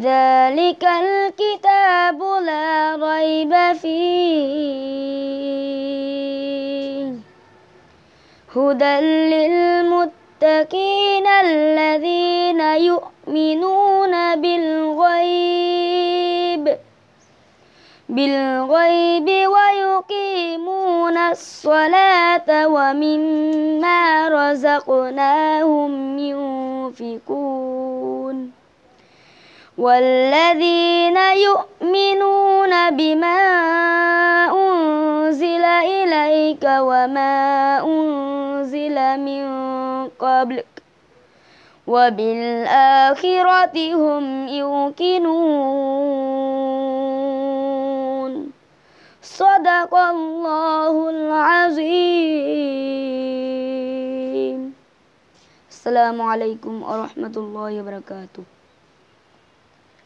ذلك الكتاب لا ريب فيه هدى للمتقين الذين يؤمنون بالغيب بالغيب ويقيمون الصلاة ومما رزقناهم ينفقون والذين يؤمنون بما أنزل إليك وما أنزل من قبلك وبالآخرة هم يوقنون صدق الله العظيم السلام عليكم ورحمة الله وبركاته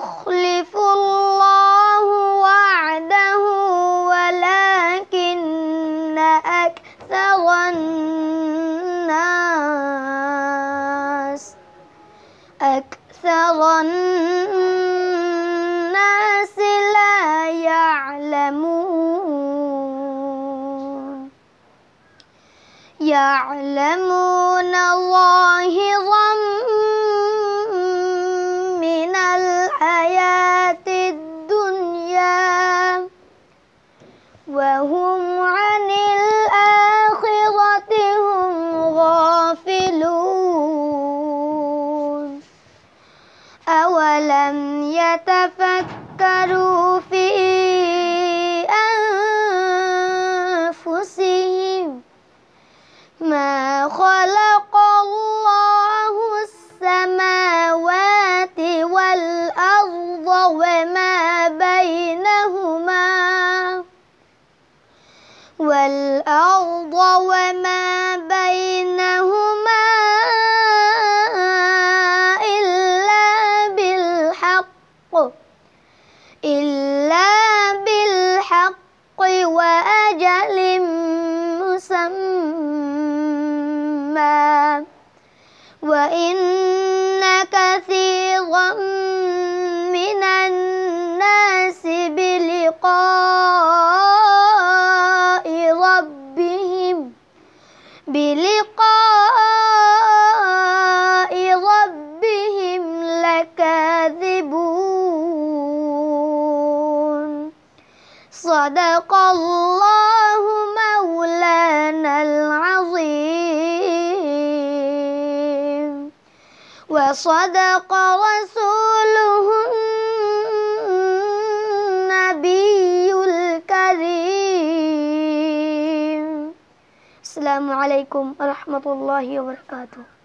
يخلف الله وعده ولكن أكثر الناس أكثر الناس لا يعلمون يعلمون ظاهرا وهم عن الآخرة هم غافلون أولم يتفكروا إلا بالحق وأجل مسمى وإن صدق الله مولانا العظيم وصدق رسوله النبي الكريم السلام عليكم ورحمة الله وبركاته